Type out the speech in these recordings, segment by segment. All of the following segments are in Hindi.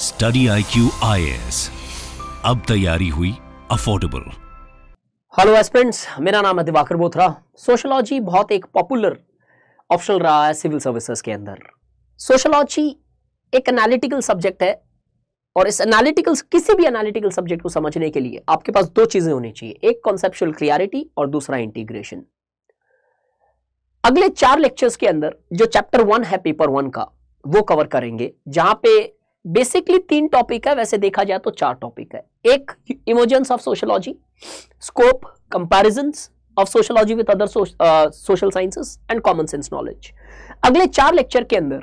स्टडी आई क्यू आई अब तैयारी हुई अफोर्डेबल हेलो एस्पेंट्स मेरा नाम है दिवाकर बोथरा सोशोलॉजी बहुत एक पॉपुलर ऑप्शन रहा है सिविल सर्विसेज के अंदर सोशोलॉजी एक एनालिटिकल सब्जेक्ट है और इस एनालिटिकल किसी भी एनालिटिकल सब्जेक्ट को समझने के लिए आपके पास दो चीजें होनी चाहिए एक कॉन्सेप्शुअल क्लियरिटी और दूसरा इंटीग्रेशन अगले चार लेक्चर्स के अंदर जो चैप्टर वन है पेपर वन का वो कवर करेंगे जहां पे बेसिकली तीन टॉपिक है वैसे देखा जाए तो चार टॉपिक है एक emergence of sociology scope comparison of sociology with other social sciences and common sense knowledge अगले चार लेक्चर के अंदर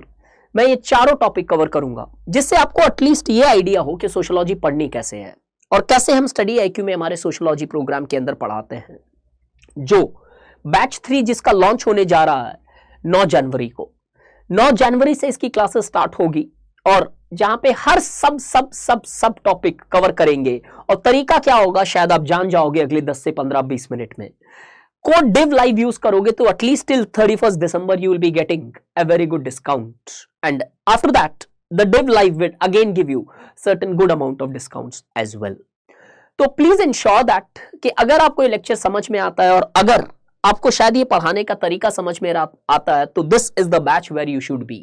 मैं ये चारों टॉपिक कवर करूंगा जिससे आपको एटलीस्ट ये आइडिया हो कि सोशोलॉजी पढ़नी कैसे है और कैसे हम स्टडी आईक्यू में हमारे सोशोलॉजी प्रोग्राम के अंदर पढ़ाते हैं जो बैच थ्री जिसका लॉन्च होने जा रहा है नौ जनवरी को नौ जनवरी से इसकी क्लासेस स्टार्ट होगी और जहां पे हर सब सब सब सब टॉपिक कवर करेंगे और तरीका क्या होगा शायद आप जान जाओगे अगले 10 से 15 20 मिनट में कोड डिव लाइव यूज करोगे तो at least till first December you will be getting a very good discount and after that the Div live will again give you certain good amount of discount as well तो प्लीज इंश्योर दैट कि अगर आपको ये लेक्चर समझ में आता है और अगर आपको शायद ये पढ़ाने का तरीका समझ में आता है तो this is the batch where you should be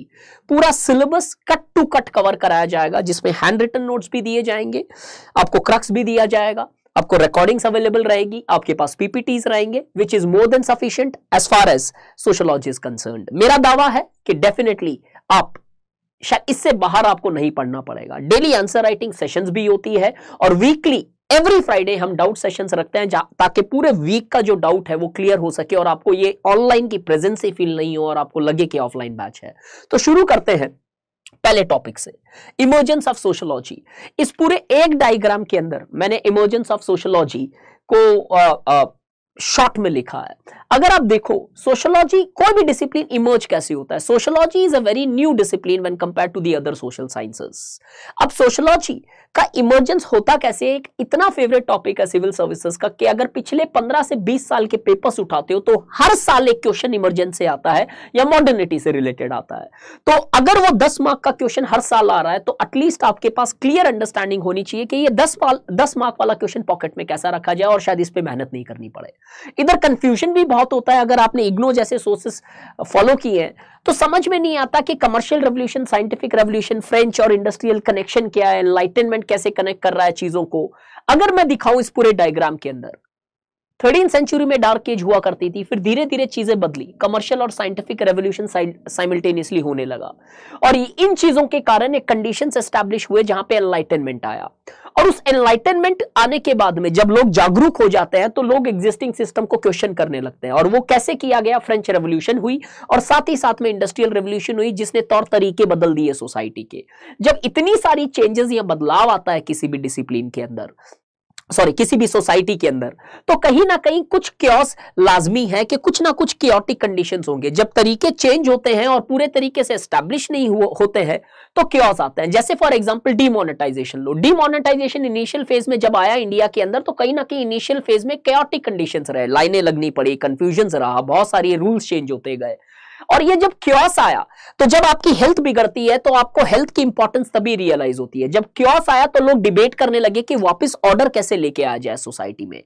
पूरा syllabus cut to cut cover कराया जाएगा जिसमें हैंड रिटन नोट्स भी दिए जाएंगे आपको क्रक्स भी दिया जाएगा आपको रिकॉर्डिंग्स अवेलेबल रहेगी आपके पास पीपीटीज रहेंगे which is more than sufficient as far as sociology is concern मेरा दावा है कि डेफिनेटली आप इससे बाहर आपको नहीं पढ़ना पड़ेगा डेली आंसर राइटिंग सेशंस भी होती है और वीकली एवरी फ्राइडे हम डाउट सेशंस रखते हैं ताकि पूरे वीक का जो डाउट है वो क्लियर हो सके और आपको ये ऑनलाइन की प्रेजेंस ही फील नहीं हो और आपको लगे कि ऑफलाइन बैच है तो शुरू करते हैं पहले टॉपिक से इमोजेंस ऑफ सोशोलॉजी इस पूरे एक डायग्राम के अंदर मैंने इमोजेंस ऑफ सोशोलॉजी को आ, आ, शॉर्ट में लिखा है अगर आप देखो सोशोलॉजी कोई भी डिसिप्लिन इमर्ज कैसे होता है sociology is a very new discipline when compare to the other social sciences अब सोशोलॉजी का इमर्जेंस होता कैसे एक इतना फेवरेट टॉपिक है सिविल सर्विसेज का कि अगर पिछले 15 से 20 साल के पेपर्स उठाते हो तो हर साल एक क्वेश्चन इमरजेंस से आता है या मॉडर्निटी से रिलेटेड आता है तो अगर वो दस मार्क का क्वेश्चन हर साल आ रहा है तो एटलीस्ट आपके पास क्लियर अंडरस्टैंडिंग होनी चाहिए कि ये दस मार्क वाला क्वेश्चन पॉकेट में कैसा रखा जाए और शायद इस पर मेहनत नहीं करनी पड़े इधर कंफ्यूजन भी बहुत होता है अगर आपने इग्नो जैसे सोर्सेस फॉलो किए हैं तो समझ में नहीं आता कि commercial revolution scientific revolution French और इंडस्ट्रियल कनेक्शन क्या है लाइटनमेंट कैसे कनेक्ट कर रहा है चीजों को अगर मैं दिखाऊं इस पूरे डायग्राम के अंदर थर्टीन सेंचुरी में डार्क एज हुआ करती थी फिर धीरे धीरे चीजें बदली कमर्शियल और साइंटिफिक रेवोल्यूशन साइमल्टेनियसली होने लगा और इन चीजों के कारण एक कंडीशन एस्टेब्लिश हुए जहां पे एनलाइटनमेंट आया और उस एनलाइटनमेंट आने के बाद में जब लोग जागरूक हो जाते हैं तो लोग एग्जिस्टिंग सिस्टम को क्वेश्चन करने लगते हैं और वो कैसे किया गया फ्रेंच रेवोल्यूशन हुई और साथ ही साथ में इंडस्ट्रियल रेवोल्यूशन हुई जिसने तौर तरीके बदल दिए सोसाइटी के जब इतनी सारी चेंजेस या बदलाव आता है किसी भी डिसिप्लिन के अंदर सॉरी किसी भी सोसाइटी के अंदर तो कहीं ना कहीं कुछ क्योस लाजमी है कि कुछ ना कुछ क्योटिक कंडीशंस होंगे जब तरीके चेंज होते हैं और पूरे तरीके से एस्टेब्लिश नहीं हो, होते हैं तो क्योस आते हैं जैसे फॉर एग्जांपल डीमोनेटाइजेशन लो डीमोनेटाइजेशन इनिशियल फेज में जब आया इंडिया के अंदर तो कहीं ना कहीं इनिशियल फेज में क्योटिक कंडीशन रहे लाइने लगनी पड़ी कंफ्यूजन रहा बहुत सारे रूल्स चेंज होते गए और ये जब क्योस आया तो जब आपकी हेल्थ बिगड़ती है तो आपको हेल्थ की इंपॉर्टेंस तभी रियलाइज होती है जब क्योस आया तो लोग डिबेट करने लगे कि वापस ऑर्डर कैसे लेके आ जाए सोसाइटी में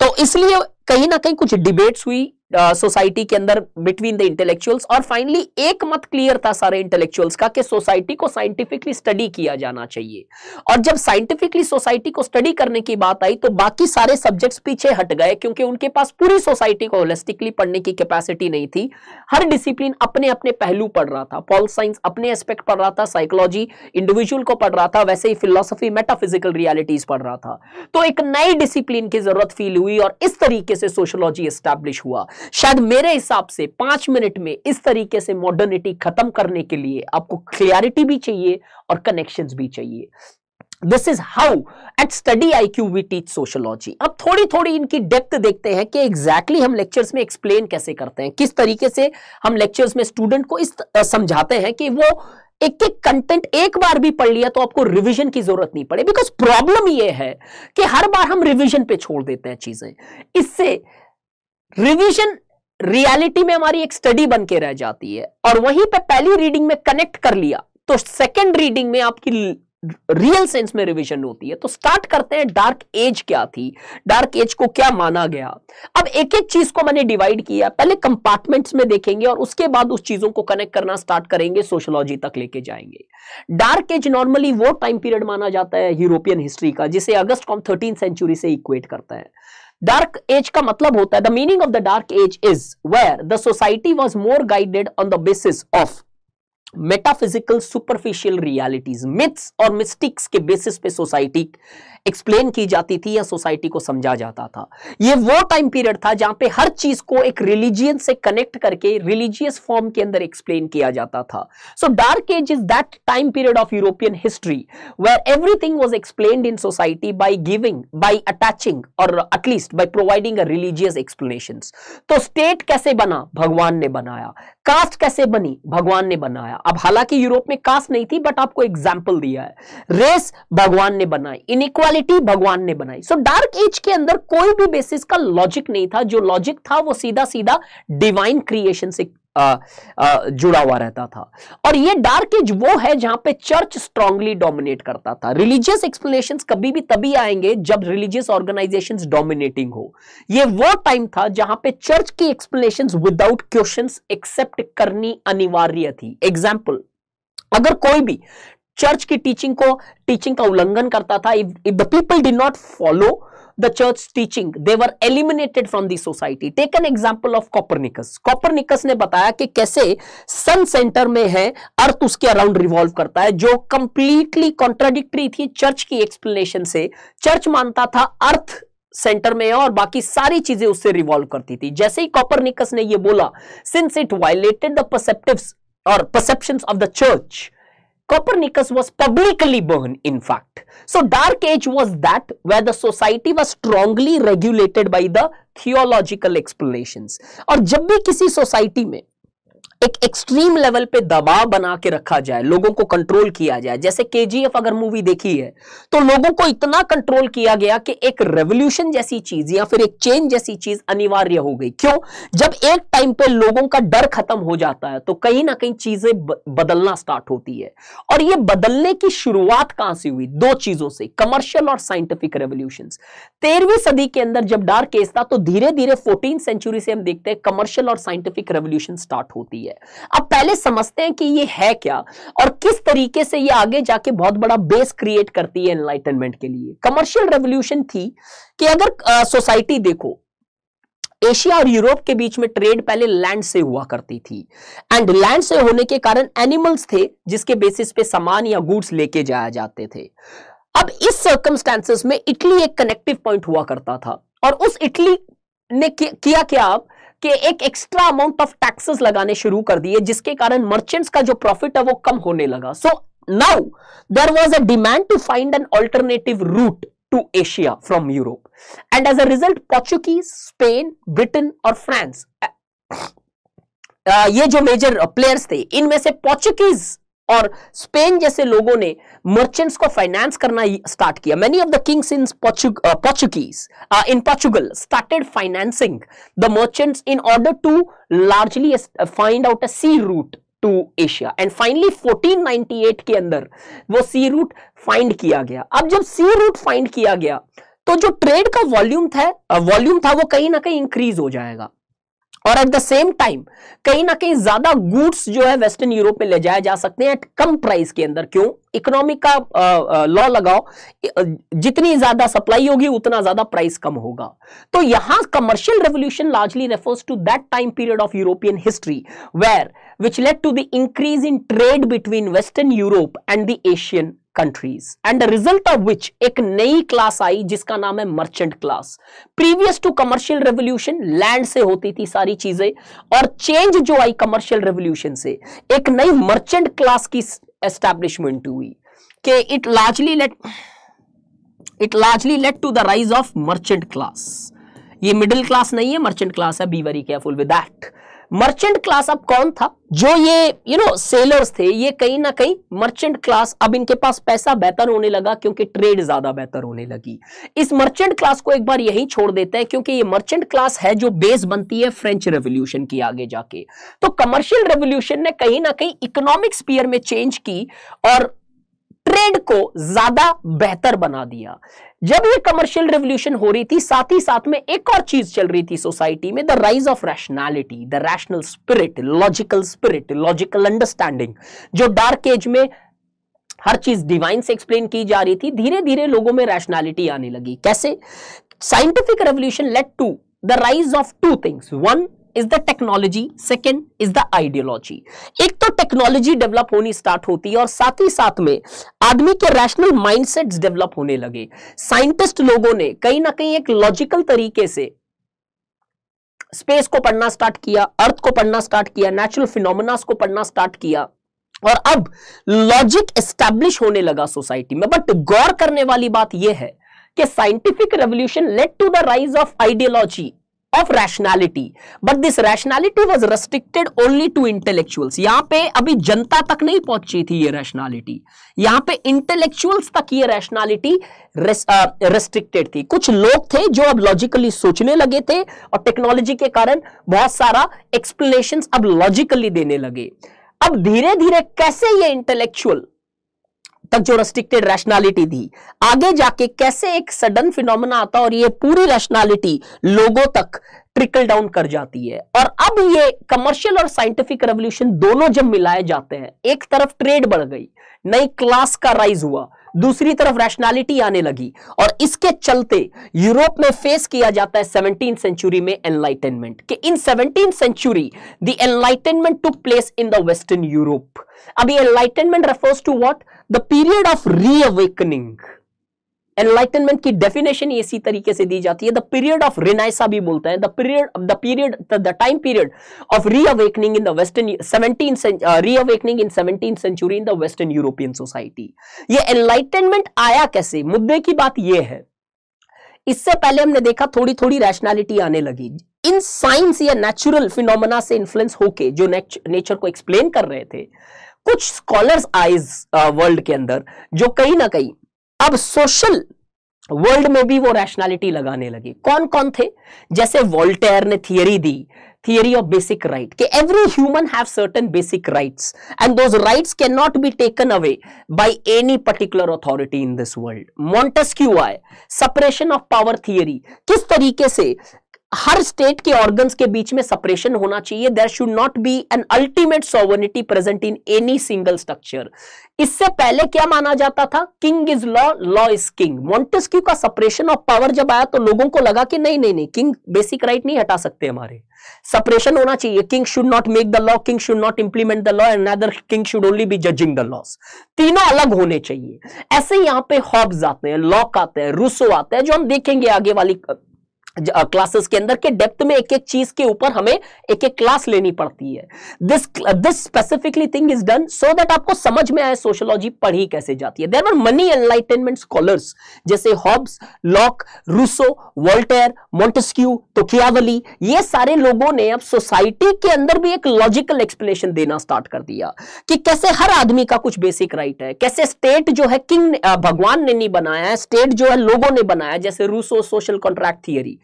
तो इसलिए कहीं ना कहीं कुछ डिबेट्स हुई सोसाइटी uh, के अंदर बिटवीन द इंटेलेक्चुअल्स और फाइनली एक मत क्लियर था सारे इंटेलेक्चुअल्स का कि सोसाइटी को साइंटिफिकली स्टडी किया जाना चाहिए और जब साइंटिफिकली सोसाइटी को स्टडी करने की बात आई तो बाकी सारे सब्जेक्ट्स पीछे हट गए क्योंकि उनके पास पूरी सोसाइटी को होलिस्टिकली पढ़ने की कैपेसिटी नहीं थी हर डिसिप्लिन अपने अपने पहलू पढ़ रहा था पॉल साइंस अपने एस्पेक्ट पढ़ रहा था साइकोलॉजी इंडिविजुअल को पढ़ रहा था वैसे ही फिलोसफी मेटाफिजिकल रियालिटीज पढ़ रहा था तो एक नई डिसिप्लिन की जरूरत फील हुई और इस तरीके तरीके से सोशोलॉजी एस्टैब्लिश हुआ शायद मेरे हिसाब से पांच मिनट में इस तरीके से मॉडर्निटी खत्म करने के लिए आपको क्लियरिटी भी चाहिए और कनेक्शन भी चाहिए this is how at study I Q we teach sociology अब थोड़ी थोड़ी इनकी डेप्थ देखते हैं कि एग्जैक्टली exactly हम लेक्चर्स में एक्सप्लेन कैसे करते हैं किस तरीके से हम लेक्चर्स में स्टूडेंट को इस समझाते हैं कि वो एक एक कंटेंट एक बार भी पढ़ लिया तो आपको रिवीजन की जरूरत नहीं पड़े बिकॉज प्रॉब्लम यह है कि हर बार हम रिवीजन पे छोड़ देते हैं चीजें इससे रिवीजन रियलिटी में हमारी एक स्टडी बन के रह जाती है और वहीं पर पहली रीडिंग में कनेक्ट कर लिया तो सेकेंड रीडिंग में आपकी रियल सेंस में रिवीजन होती है तो स्टार्ट करते हैं डार्क एज क्या थी डार्क एज को क्या माना गया अब एक एक चीज को मैंने डिवाइड किया पहले कंपार्टमेंट्स में देखेंगे और उसके बाद उस चीजों को कनेक्ट करना स्टार्ट करेंगे सोशोलॉजी तक लेके जाएंगे डार्क एज नॉर्मली वो टाइम पीरियड माना जाता है यूरोपियन हिस्ट्री का जिसे अगस्त कॉम थर्टीन सेंचुरी से इक्वेट करता है डार्क एज का मतलब होता है the meaning of the dark age is where the society was more guided on the basis of metaphysical superficial realities myths और मिस्टिक्स के बेसिस पे सोसाइटी एक्सप्लेन की जाती थी या सोसाइटी को समझा जाता था ये वो टाइम पीरियड था जहां पे हर चीज को एक रिलीजियन से कनेक्ट करके रिलीजियस फॉर्म के अंदर एक्सप्लेन किया जाता था so dark age is that time period of European history where everything was explain in society by giving by attaching और at least by providing religious explanation तो स्टेट कैसे बना भगवान ने बनाया कास्ट कैसे बनी भगवान ने बनाया अब हालांकि यूरोप में कास्ट नहीं थी बट आपको एग्जाम्पल दिया है रेस भगवान ने बनाई इनइक्वालिटी भगवान ने बनाई सो डार्क एज के अंदर कोई भी बेसिस का लॉजिक नहीं था जो लॉजिक था वो सीधा सीधा डिवाइन क्रिएशन से जुड़ा हुआ रहता था और ये डार्क एज वो है जहां पे चर्च स्ट्रांगली डोमिनेट करता था रिलीजियस एक्सप्लेनेशन कभी भी तभी आएंगे जब रिलीजियस ऑर्गेनाइजेशन डोमिनेटिंग हो ये वो टाइम था जहां पे चर्च की एक्सप्लेनेशन विदाउट क्वेश्चन एक्सेप्ट करनी अनिवार्य थी एग्जाम्पल अगर कोई भी चर्च की टीचिंग को टीचिंग का उल्लंघन करता था if the people did not follow the church teaching they were eliminated from the society take an example of copernicus copernicus ne bataya ki kaise sun center mein hai earth uske around revolve karta hai jo completely contradictory thi church ki explanation se church manta tha earth centre में है और बाकी सारी चीजें उससे रिवॉल्व करती थी जैसे ही कॉपरनिकस ने ये बोला since it violated the perspectives और perceptions of the church Copernicus was publicly burned, in fact. So, Dark Age was that where the society was strongly regulated by the theological explanations. And when society society, एक एक्सट्रीम लेवल पे दबाव बना के रखा जाए लोगों को कंट्रोल किया जाए जैसे केजीएफ अगर मूवी देखी है तो लोगों को इतना कंट्रोल किया गया कि एक रेवोल्यूशन जैसी चीज या फिर एक चेंज जैसी चीज अनिवार्य हो गई क्यों जब एक टाइम पे लोगों का डर खत्म हो जाता है तो कहीं ना कहीं चीजें बदलना स्टार्ट होती है और ये बदलने की शुरुआत कहां से हुई दो चीजों से कमर्शियल और साइंटिफिक रेवोल्यूशन तेरहवीं सदी के अंदर जब डार्क केस था तो धीरे धीरे फोर्टीन सेंचुरी से हम देखते हैं कमर्शियल और साइंटिफिक रेवोल्यूशन स्टार्ट होती है है अब पहले समझते हैं कि ये है क्या और किस तरीके से ये आगे जाके बहुत बड़ा बेस क्रिएट करती है एनलाइटनमेंट के लिए कमर्शियल रेवोल्यूशन थी कि अगर सोसाइटी देखो एशिया और यूरोप के बीच में ट्रेड पहले लैंड से हुआ करती थी एंड लैंड से होने के कारण एनिमल्स थे जिसके बेसिस पे सामान या गुड्स लेके जाया जाते थे अब इस सर्कमस्टेंसेस में इटली एक कनेक्टिव पॉइंट हुआ करता था और उस इटली ने किया क्या अब कि एक एक्स्ट्रा अमाउंट ऑफ टैक्सेस लगाने शुरू कर दिए जिसके कारण मर्चेंट्स का जो प्रॉफिट है वो कम होने लगा so now there was a demand to find an alternative route to Asia from Europe and as a result Portuguese Spain Britain और फ्रांस uh, ये जो मेजर प्लेयर्स थे इनमें से पोर्चुगीज और स्पेन जैसे लोगों ने मर्चेंट्स को फाइनेंस करना स्टार्ट किया many of the kings in Portuguese in Portugal started financing the merchants in order to largely find out a sea route to Asia and finally 1498 के अंदर वो सी रूट फाइंड किया गया अब जब सी रूट फाइंड किया गया तो जो ट्रेड का वॉल्यूम था वॉल्यूम uh, था वो कहीं ना कहीं इंक्रीज हो जाएगा और एट द सेम टाइम कहीं ना कहीं ज्यादा गुड्स जो है वेस्टर्न यूरोप में ले जाए जा सकते हैं एट कम प्राइस के अंदर क्यों इकोनॉमी का लॉ लगाओ जितनी ज्यादा सप्लाई होगी उतना ज्यादा प्राइस कम होगा तो यहां commercial revolution largely refers to that time period of European history where which led to the increase in trade between western Europe and the Asian countries and result of which एक नई क्लास आई जिसका नाम है merchant class previous to commercial revolution land से होती थी सारी चीजें और चेंज जो आई कमर्शियल रेवोल्यूशन से एक नई मर्चेंट क्लास की एस्टैब्लिशमेंट हुई के it largely led it largely led to the rise of merchant class ये मिडिल क्लास नहीं है मर्चेंट क्लास है be very careful with that merchant class अब कौन था जो ये यू नो सेलर्स थे ये कहीं ना कहीं मर्चेंट क्लास अब इनके पास पैसा बेहतर होने लगा क्योंकि ट्रेड ज्यादा बेहतर होने लगी इस मर्चेंट क्लास को एक बार यही छोड़ देते हैं क्योंकि ये मर्चेंट क्लास है जो बेस बनती है फ्रेंच रेवोल्यूशन की आगे जाके तो कमर्शियल रेवोल्यूशन ने कहीं ना कहीं इकोनॉमिक स्पीयर में चेंज की और ट्रेड को ज्यादा बेहतर बना दिया जब ये कमर्शियल रेवल्यूशन हो रही थी साथ ही साथ में एक और चीज चल रही थी सोसाइटी में the rise of rationality the rational spirit logical spirit logical understanding जो डार्क एज में हर चीज डिवाइन से एक्सप्लेन की जा रही थी धीरे धीरे लोगों में रैशनैलिटी आने लगी कैसे scientific revolution led to the rise of two things one is the technology second is the ideology एक तो टेक्नोलॉजी डेवलप होनी स्टार्ट होती है और साथ ही साथ में आदमी के रैशनल सेट डेवलप होने लगे साइंटिस्ट लोगों ने कहीं ना कहीं एक लॉजिकल तरीके से स्पेस को पढ़ना स्टार्ट किया अर्थ को पढ़ना स्टार्ट किया नेचुरल फिनोमिनास को पढ़ना स्टार्ट किया और अब लॉजिक एस्टैब्लिश होने लगा सोसाइटी में बट गौर करने वाली बात यह है कि scientific revolution led to the rise of ideology of rationality but this rationality was restricted only to intellectuals यहां पे अभी जनता तक नहीं पहुंची थी ये रैशनैलिटी यहां पे इंटेलेक्चुअल्स तक ये रैशनैलिटी रेस्ट्रिक्टेड थी कुछ लोग थे जो अब लॉजिकली सोचने लगे थे और टेक्नोलॉजी के कारण बहुत सारा एक्सप्लेनेशन अब लॉजिकली देने लगे अब धीरे धीरे कैसे ये इंटेलेक्चुअल तक जो रेस्ट्रिक्टेड रैशनैलिटी थी आगे जाके कैसे एक सडन फिनोमेना आता और ये पूरी रैशनैलिटी लोगों तक ट्रिकल डाउन कर जाती है और अब ये कमर्शियल और साइंटिफिक रेवोल्यूशन दोनों जब मिलाए जाते हैं एक तरफ ट्रेड बढ़ गई नई क्लास का राइज हुआ दूसरी तरफ रैशनैलिटी आने लगी और इसके चलते यूरोप में फेस किया जाता है सेवनटीन सेंचुरी में एनलाइटेनमेंट कि in seventeen century the enlightenment took place in the western Europe अब ये enlightenment refers to what the period of reawakening enlightenment की डेफिनेशन इसी तरीके से दी जाती है द पीरियड ऑफ रिनाइसा भी बोलते हैं the period the period the time period of reawakening in the western seventeen reawakening in seventeen century in the western European society ये एनलाइटनमेंट आया कैसे मुद्दे की बात यह है इससे पहले हमने देखा थोड़ी थोड़ी रैशनैलिटी आने लगी इन साइंस या नेचुरल फिनोमेना से इन्फ्लुएंस होके जो नेचर को एक्सप्लेन कर रहे थे कुछ स्कॉलर्स आइज वर्ल्ड के अंदर जो कहीं ना कहीं अब सोशल वर्ल्ड में भी वो रैशनैलिटी लगाने लगे कौन कौन थे जैसे वॉल्टेयर ने थियरी दी थियरी ऑफ बेसिक राइट कि every human have certain basic rights and those rights can not be taken away by any particular authority in this world Montesquieu आए सेपरेशन ऑफ पावर थियरी किस तरीके से हर स्टेट के ऑर्गन्स के बीच में सेपरेशन होना चाहिए there should not be an ultimate sovereignty present in any single structure इससे पहले क्या माना जाता था king is law law is king Montesquieu का सेपरेशन ऑफ पावर जब आया तो लोगों को लगा कि नहीं नहीं नहीं किंग बेसिक राइट नहीं हटा सकते हमारे सेपरेशन होना चाहिए king should not make the law king should not implement the law and other king should only be judging the laws तीनों अलग होने चाहिए ऐसे यहां पे हॉब्स आते हैं लॉक आते हैं रूसो आते हैं जो हम देखेंगे आगे वाली क्लासेस के अंदर के डेप्थ में एक एक चीज के ऊपर हमें एक एक क्लास लेनी पड़ती है this this specifically thing is done so that आपको समझ में आए सोशोलॉजी पढ़ी कैसे जाती है there are many enlightenment scholars जैसे Hobbes Locke Rousseau Voltaire Montesquieu तोकियावली ये सारे लोगों ने अब सोसाइटी के अंदर भी एक लॉजिकल एक्सप्लेनेशन देना स्टार्ट कर दिया कि कैसे हर आदमी का कुछ बेसिक राइट right है कैसे स्टेट जो है किंग भगवान ने नहीं बनाया है स्टेट जो है लोगों ने बनाया जैसे रूसो सोशल कॉन्ट्रैक्ट थियरी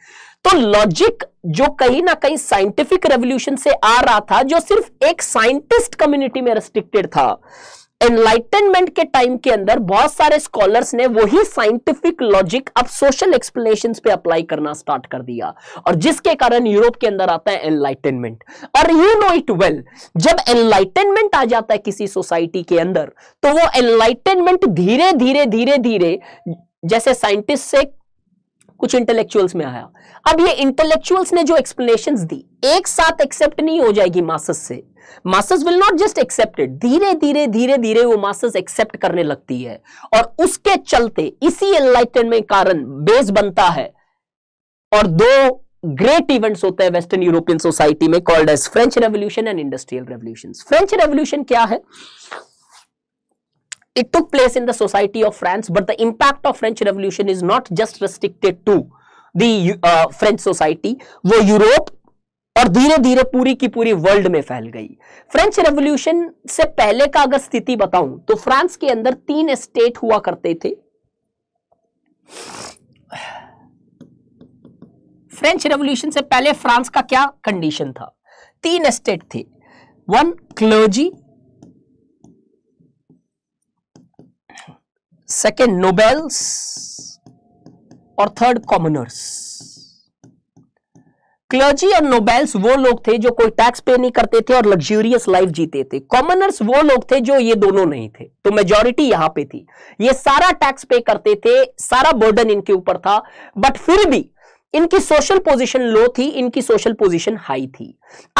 तो लॉजिक जो कहीं ना कहीं साइंटिफिक रेवोल्यूशन से आ रहा था जो सिर्फ एक साइंटिस्ट कम्युनिटी में रेस्ट्रिक्टेड था एनलाइटनमेंट के टाइम के अंदर बहुत सारे स्कॉलर्स ने वही साइंटिफिक लॉजिक अब सोशल एक्सप्लेनेशन पे अप्लाई करना स्टार्ट कर दिया और जिसके कारण यूरोप के अंदर आता है एनलाइटनमेंट और यू नो इट वेल जब एनलाइटनमेंट आ जाता है किसी सोसाइटी के अंदर तो वो एनलाइटनमेंट धीरे धीरे धीरे धीरे जैसे साइंटिस्ट से कुछ इंटेलेक्चुअल्स में आया अब ये इंटेलेक्चुअल्स ने जो एक्सप्लेनेशन दी एक साथ एक्सेप्ट नहीं हो जाएगी मासस से masses will not just accepted धीरे धीरे धीरे धीरे वो मासस एक्सेप्ट करने लगती है और उसके चलते इसी एनलाइटनमेंट कारण बेस बनता है और दो ग्रेट इवेंट्स होते हैं वेस्टर्न यूरोपियन सोसाइटी में called as French revolution and industrial revolution French revolution क्या है It took place in the society of France, but the impact of French Revolution is not just restricted to the uh, French society. वो यूरोप और धीरे धीरे पूरी की पूरी वर्ल्ड में फैल गई फ्रेंच रेवोल्यूशन से पहले का अगर स्थिति बताऊं तो फ्रांस के अंदर तीन स्टेट हुआ करते थे फ्रेंच रेवोल्यूशन से पहले फ्रांस का क्या कंडीशन था तीन स्टेट थे वन क्लर्जी सेकेंड नोबेल्स और थर्ड कॉमनर्स क्लर्जी और नोबेल्स वो लोग थे जो कोई टैक्स पे नहीं करते थे और लग्जूरियस लाइफ जीते थे कॉमनर्स वो लोग थे जो ये दोनों नहीं थे तो मेजोरिटी यहां पे थी ये सारा टैक्स पे करते थे सारा बर्डन इनके ऊपर था बट फिर भी इनकी सोशल पोजीशन लो थी इनकी सोशल पोजीशन हाई थी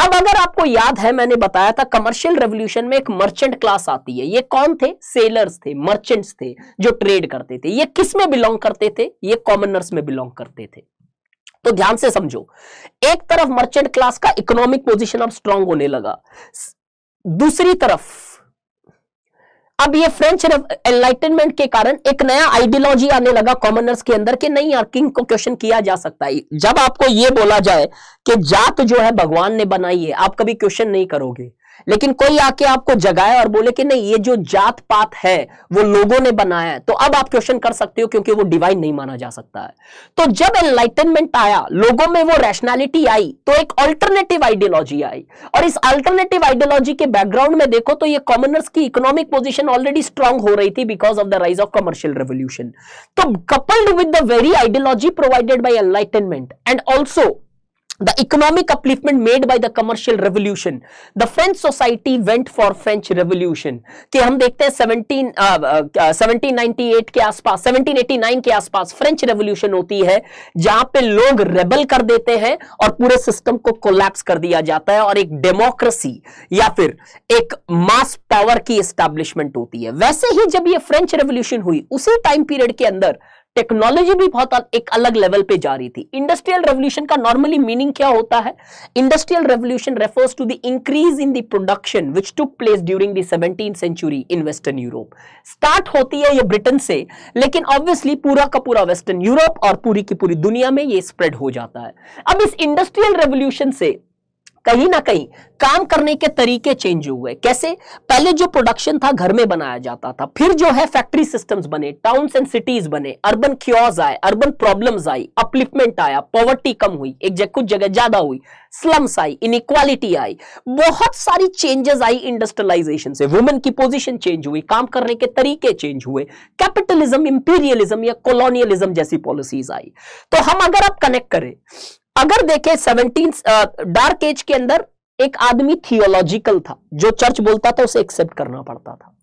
अब अगर आपको याद है मैंने बताया था कमर्शियल रेवोल्यूशन में एक मर्चेंट क्लास आती है ये कौन थे सेलर्स थे मर्चेंट्स थे जो ट्रेड करते थे ये किस में बिलोंग करते थे ये कॉमनर्स में बिलोंग करते थे तो ध्यान से समझो एक तरफ मर्चेंट क्लास का इकोनॉमिक पोजिशन अब स्ट्रांग होने लगा दूसरी तरफ अब ये फ्रेंच एनलाइटनमेंट के कारण एक नया आइडियोलॉजी आने लगा कॉमनर्स के अंदर कि नहीं यार किंग को क्वेश्चन किया जा सकता है जब आपको ये बोला जाए कि जात जो है भगवान ने बनाई है आप कभी क्वेश्चन नहीं करोगे लेकिन कोई आके आपको जगाए और बोले कि नहीं ये जो जात पात है वो लोगों ने बनाया है तो अब आप क्वेश्चन कर सकते हो क्योंकि वो डिवाइन नहीं माना जा सकता है तो जब एनलाइटनमेंट आया लोगों में वो रैशनैलिटी आई तो एक अल्टरनेटिव आइडियोलॉजी आई और इस अल्टरनेटिव आइडियोलॉजी के बैकग्राउंड में देखो तो ये कॉमनर्स की इकोनॉमिक पोजिशन ऑलरेडी स्ट्रांग हो रही थी because of the rise of commercial revolution तो coupled with the very ideology provided by enlightenment and also The economic upliftment made by the commercial revolution. The French society went for French revolution. कि हम देखते हैं 17, uh, uh, 1798 के आसपास 1789 के आसपास फ्रेंच रेवोल्यूशन होती है जहां पे लोग रेबल कर देते हैं और पूरे सिस्टम को कोलैप्स कर दिया जाता है और एक डेमोक्रेसी या फिर एक मास पावर की एस्टेब्लिशमेंट होती है वैसे ही जब ये फ्रेंच रेवोल्यूशन हुई उसी टाइम पीरियड के अंदर टेक्नोलॉजी भी बहुत एक अलग लेवल पे जा रही थी इंडस्ट्रियल रेवल्यूशन का नॉर्मली मीनिंग क्या होता है industrial revolution refers to the increase in the production which took place during the seventeen century in western Europe start होती है ये ब्रिटेन से लेकिन ऑब्वियसली पूरा का पूरा वेस्टर्न यूरोप और पूरी की पूरी दुनिया में ये स्प्रेड हो जाता है अब इस इंडस्ट्रियल रेवोल्यूशन से कहीं ना कहीं काम करने के तरीके चेंज हुए कैसे पहले जो प्रोडक्शन था घर में बनाया जाता था फिर जो है फैक्ट्री सिस्टम्स बने टाउन्स एंड सिटीज बने अर्बन क्योर्स आए अर्बन प्रॉब्लम्स आई अपलिफ्टमेंट आया पॉवर्टी कम हुई एक जगह कुछ जगह ज्यादा हुई स्लम्स आई इनक्वालिटी आई बहुत सारी चेंजेस आई इंडस्ट्रियलाइजेशन से वुमेन की पोजिशन चेंज हुई काम करने के तरीके चेंज हुए कैपिटलिज्म इंपीरियलिज्म या कॉलोनियलिज्म जैसी पॉलिसीज आई तो हम अगर आप कनेक्ट करें अगर देखें सेवनटीन डार्क एज के अंदर एक आदमी थियोलॉजिकल था जो चर्च बोलता था उसे एक्सेप्ट करना पड़ता था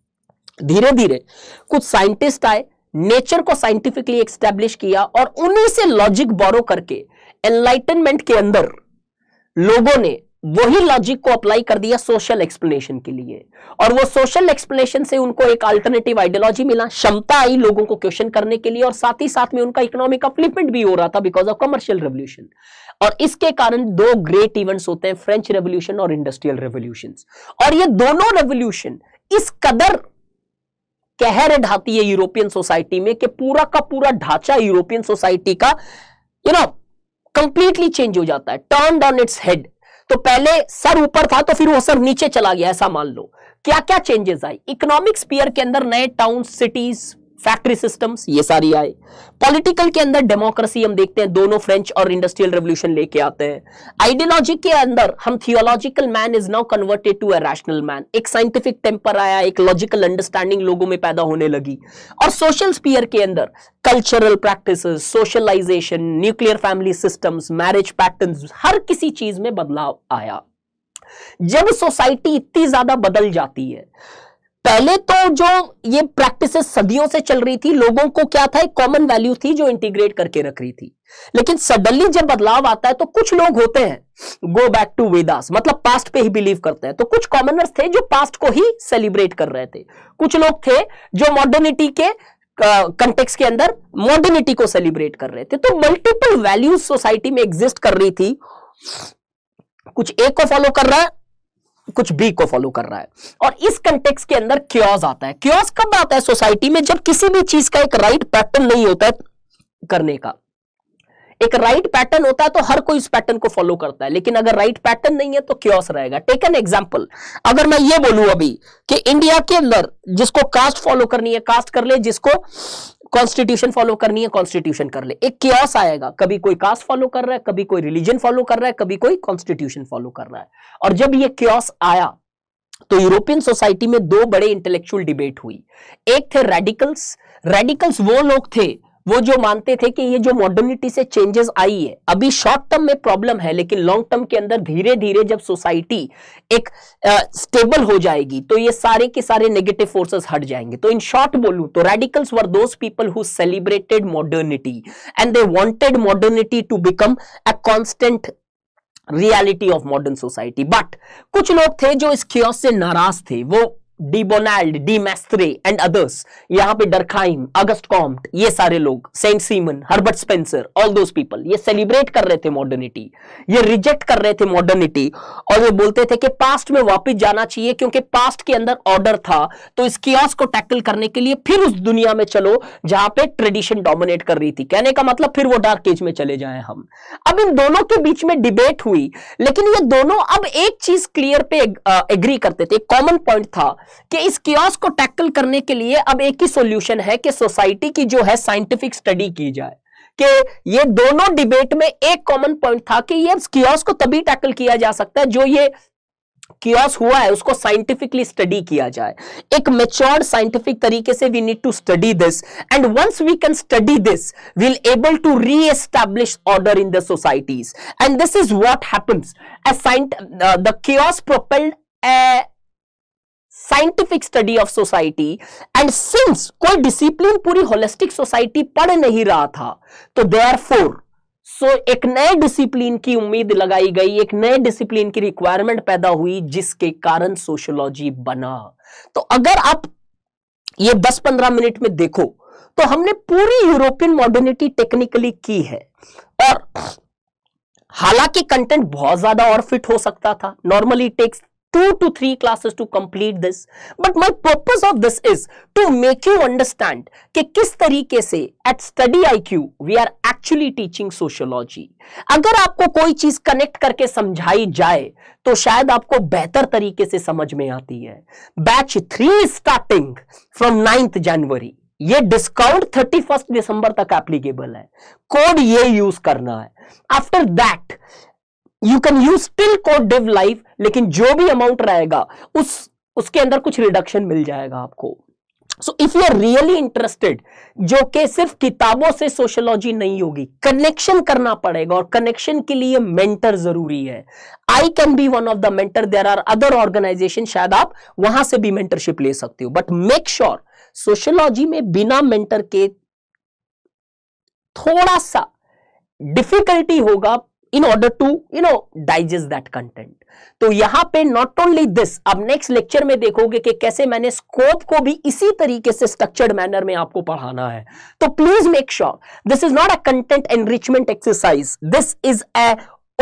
धीरे धीरे कुछ साइंटिस्ट आए नेचर को साइंटिफिकली एक्स्टेब्लिश किया और उन्हीं से लॉजिक बोरो करके एनलाइटनमेंट के अंदर लोगों ने वही लॉजिक को अप्लाई कर दिया सोशल एक्सप्लेनेशन के लिए और वो सोशल एक्सप्लेनेशन से उनको एक अल्टरनेटिव आइडियोलॉजी मिला क्षमता आई लोगों को क्वेश्चन करने के लिए और साथ ही साथ में उनका इकोनॉमिक अपलिपमेंट भी हो रहा था बिकॉज ऑफ कमर्शियल रेवल्यूशन और इसके कारण दो ग्रेट इवेंट्स होते हैं फ्रेंच रेवोल्यूशन और इंडस्ट्रियल रेवोल्यूशन और ये दोनों रेवोल्यूशन इस कदर कहर ढाती है यूरोपियन सोसाइटी में कि पूरा का पूरा ढांचा यूरोपियन सोसाइटी का यू नो कंप्लीटली चेंज हो जाता है टर्न ऑन इट्स हेड तो पहले सर ऊपर था तो फिर वो सर नीचे चला गया ऐसा मान लो क्या क्या चेंजेस आई इकोनॉमिक स्पीयर के अंदर नए टाउन सिटीज फैक्ट्री सिस्टम्स ये सारी आए पॉलिटिकल के अंदर डेमोक्रेसी हम देखते हैं दोनों फ्रेंच और इंडस्ट्रियल रेवल्यूशन लेके आते हैं आइडियोलॉजी के अंदर हम theological man is now converted to a rational man एक साइंटिफिक टेम्पर आया एक लॉजिकल अंडरस्टैंडिंग लोगों में पैदा होने लगी और सोशल स्पीयर के अंदर cultural practice socialisation nuclear family systems marriage pattern हर किसी चीज में बदलाव आया जब सोसाइटी इतनी ज्यादा बदल जाती है पहले तो जो ये प्रैक्टिस सदियों से चल रही थी लोगों को क्या था एक कॉमन वैल्यू थी जो इंटीग्रेट करके रख रही थी लेकिन सडनली जब बदलाव आता है तो कुछ लोग होते हैं गो बैक टू वेदास मतलब पास्ट पे ही बिलीव करते हैं तो कुछ कॉमनर्स थे जो पास्ट को ही सेलिब्रेट कर रहे थे कुछ लोग थे जो मॉडर्निटी के कंटेक्स के अंदर मॉडर्निटी को सेलिब्रेट कर रहे थे तो मल्टीपल वैल्यूज सोसाइटी में एग्जिस्ट कर रही थी कुछ एक को फॉलो कर रहा है कुछ बी को फॉलो कर रहा है और इस कंटेक्स के अंदर क्योज आता है क्योज कब आता है सोसाइटी में जब किसी भी चीज का एक राइट पैटर्न नहीं होता करने का एक राइट पैटर्न होता है तो हर कोई इस पैटर्न को फॉलो करता है लेकिन अगर राइट पैटर्न नहीं है तो क्योस रहेगा टेक एन एग्जाम्पल अगर मैं ये बोलूं अभी कि इंडिया के अंदर जिसको कास्ट फॉलो करनी है कास्ट कर ले जिसको कॉन्स्टिट्यूशन फॉलो करनी है कॉन्स्टिट्यूशन कर ले एक क्योस आएगा कभी कोई कास्ट फॉलो कर रहा है कभी कोई रिलीजन फॉलो कर रहा है कभी कोई कॉन्स्टिट्यूशन फॉलो कर रहा है और जब ये क्योस आया तो यूरोपियन सोसाइटी में दो बड़े इंटेलेक्चुअल डिबेट हुई एक थे रेडिकल्स रेडिकल्स वो लोग थे वो जो मानते थे कि ये जो मॉडर्निटी से चेंजेस आई है अभी शॉर्ट टर्म में प्रॉब्लम है लेकिन लॉन्ग टर्म के अंदर धीरे धीरे जब सोसाइटी एक स्टेबल uh, हो जाएगी तो ये सारे के सारे नेगेटिव फोर्सेस हट जाएंगे तो इन शॉर्ट बोलूं तो radicals were those people who celebrated modernity and they wanted modernity to become a constant reality of modern society but कुछ लोग थे जो इस क्योस से नाराज थे वो de Bonald de Maistre and others यहां पे डरखाइम अगस्ट कॉम्प्ट ये सारे लोग Saint Simon Herbert Spencer all those people ये सेलिब्रेट कर रहे थे मॉडर्निटी ये रिजेक्ट कर रहे थे मॉडर्निटी और ये बोलते थे कि पास्ट में वापस जाना चाहिए क्योंकि पास्ट के अंदर ऑर्डर था तो इस कियास को टैकल करने के लिए फिर उस दुनिया में चलो जहां पे ट्रेडिशन डोमिनेट कर रही थी कहने का मतलब फिर वो डार्क एज में चले जाए हम अब इन दोनों के बीच में डिबेट हुई लेकिन ये दोनों अब एक चीज क्लियर पे एग्री करते थे कॉमन पॉइंट था कि इस क्योस को टैकल करने के लिए अब एक ही सॉल्यूशन है कि सोसाइटी की जो है साइंटिफिक स्टडी की जाए कि ये दोनों डिबेट में एक कॉमन पॉइंट था कि ये क्योस को तभी टैकल किया जा सकता है जो ये क्योस हुआ है उसको साइंटिफिकली स्टडी किया जाए एक मेच्योर साइंटिफिक तरीके से we need to study this and once we can study this we'll able to reestablish order in the societies and this is what happens what saint the chaos propelled scientific study of society and since कोई डिसिप्लिन पूरी होलिस्टिक सोसाइटी पढ़ नहीं रहा था तो दे फोर सो एक नए डिसिप्लिन की उम्मीद लगाई गई एक नए डिसिप्लिन की रिक्वायरमेंट पैदा हुई जिसके कारण सोशोलॉजी बना तो अगर आप ये 10-15 मिनट में देखो तो हमने पूरी यूरोपियन मॉडर्निटी टेक्निकली की है और हालांकि कंटेंट बहुत ज्यादा और फिट हो सकता था normally takes two to three classes to complete this but my purpose of this is to make you understand कि किस तरीके से at study IQ we are actually teaching sociology अगर आपको कोई चीज कनेक्ट करके समझाई जाए तो शायद आपको बेहतर तरीके से समझ में आती है batch three starting from ninth जनवरी ये डिस्काउंट थर्टी फर्स्ट दिसंबर तक एप्लीकेबल है कोड ये यूज करना है after that you can use still code div life लेकिन जो भी अमाउंट रहेगा उस उसके अंदर कुछ रिडक्शन मिल जाएगा आपको so if you are really interested जो कि सिर्फ किताबों से सोशोलॉजी नहीं होगी कनेक्शन करना पड़ेगा और कनेक्शन के लिए मेंटर जरूरी है I can be one of the mentor there are other organisation शायद आप वहां से भी मेंटरशिप ले सकते हो बट मेक श्योर सोशोलॉजी में बिना मेंटर के थोड़ा सा डिफिकल्टी होगा in order to you know digest that content तो यहां पे नॉट ओनली दिस अब नेक्स्ट लेक्चर में देखोगे कि कैसे मैंने स्कोप को भी इसी तरीके से स्ट्रक्चर्ड मैनर में आपको पढ़ाना है तो please make sure this is not a content enrichment exercise this is a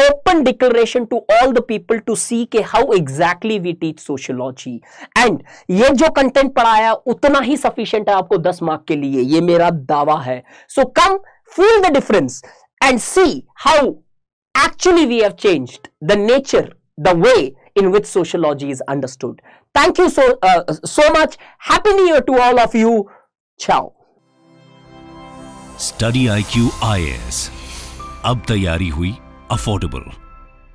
open declaration to all the people to see के how exactly we teach sociology and ये जो कंटेंट पढ़ाया उतना ही सफिशियंट है आपको 10 मार्क के लिए ये मेरा दावा है so come feel the difference and see how Actually, we have changed the nature, the way in which sociology is understood. Thank you so, uh, so much. Happy New Year to all of you. Ciao. Study IQ IS. अब तैयारी affordable.